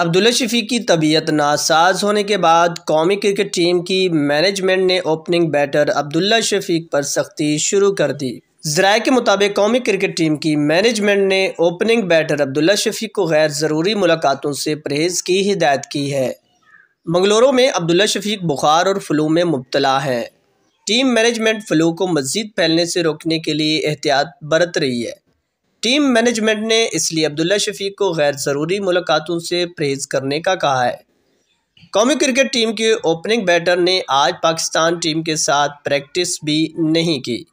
अब्दुल्ला शफी की तबीयत नासाज होने के बाद कौमी क्रिकेट टीम की मैनेजमेंट ने ओपनिंग बैटर अब्दुल्ला शफीक पर सख्ती शुरू कर दी जराए के मुताबिक कौमी क्रिकेट टीम की मैनेजमेंट ने ओपनिंग बैटर अब्दुल्ला शफीक को गैर ज़रूरी मुलाकातों से परहेज़ की हिदायत की है मंगलोरों में अब्दुल्ला शफीक बुखार और फ्लू में मुबतला है टीम मैनेजमेंट फ्लू को मज़ीद फैलने से रोकने के लिए एहतियात बरत रही है टीम मैनेजमेंट ने इसलिए अब्दुल्ला शफीक को गैर ज़रूरी मुलाकातों से परहेज़ करने का कहा है कौमी क्रिकेट टीम के ओपनिंग बैटर ने आज पाकिस्तान टीम के साथ प्रैक्टिस भी नहीं की